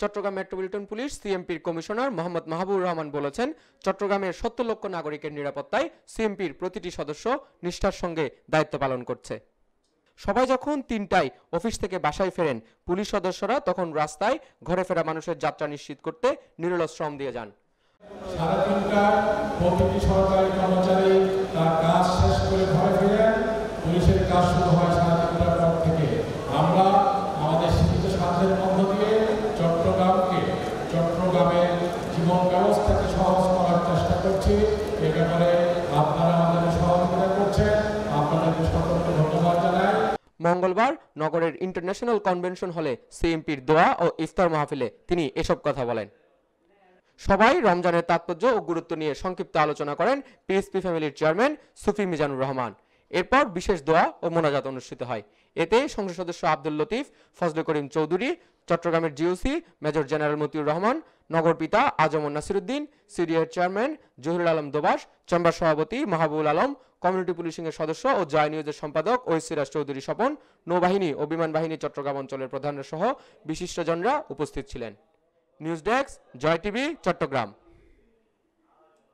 Chittagong metropolitan police সিএমপির commissioner Mohammad Mahbub Rahman বলেছেন চট্টগ্রামের সত্তর লক্ষ নাগরিকের নিরাপত্তায় সিএমপির প্রতিটি সদস্য নিষ্ঠার সঙ্গে দায়িত্ব পালন করছে সবাই যখন তিনটায় অফিস থেকে বাসায় ফেরেন পুলিশ সদস্যরা তখন রাস্তায় ঘরে ফেরা মানুষের যাত্রা নিশ্চিত করতে নিরল শ্রম দিয়ে যান সরকারি কর্মচারী তার কাজ শেষ করে ঘরে ফিরে পুলিশের কাজ শুরু হয় জীবন ব্যবস্থাকে সহজ করার চেষ্টা করছি এ ব্যাপারে আপনারা আমাদের সহযোগিতা করছেন আপনাদেরকে সকলকে ধন্যবাদ জানাই মঙ্গলবার নগরের ইন্টারন্যাশনাল কনভেনশন হলে সিএমপির দোয়া ও ইফতার মাহফিলে তিনি এসব কথা বলেন সবাই রমজানের তাৎপর্য ও গুরুত্ব নিয়ে সংক্ষিপ্ত আলোচনা করেন পিএসপি ফ্যামিলির চেয়ারম্যান সুফি মিজানুর রহমান এরপর বিশেষ দোয়া ও মোনাজাত অনুষ্ঠিত হয় এতে সংসদ সদস্য আব্দুল লতিফ ফজলে করিম চৌধুরী চট্টগ্রামের GOC major general Motiur Rahman নগর পিতা Azam Nasiruddin CDR chairman Zahurul Alam Dobash chamber সভাপতি মাহবুল আলম কমিউনিটি পুলিশিংয়ের সদস্য ও জয় নিউজের সম্পাদক ওয়েসিরাজ চৌধুরী স্বপন নৌবাহিনী ও বিমান বাহিনী চট্টগ্রাম অঞ্চলের প্রধান সহ বিশিষ্টজনরা উপস্থিত ছিলেন news desk Joy TV Chittagong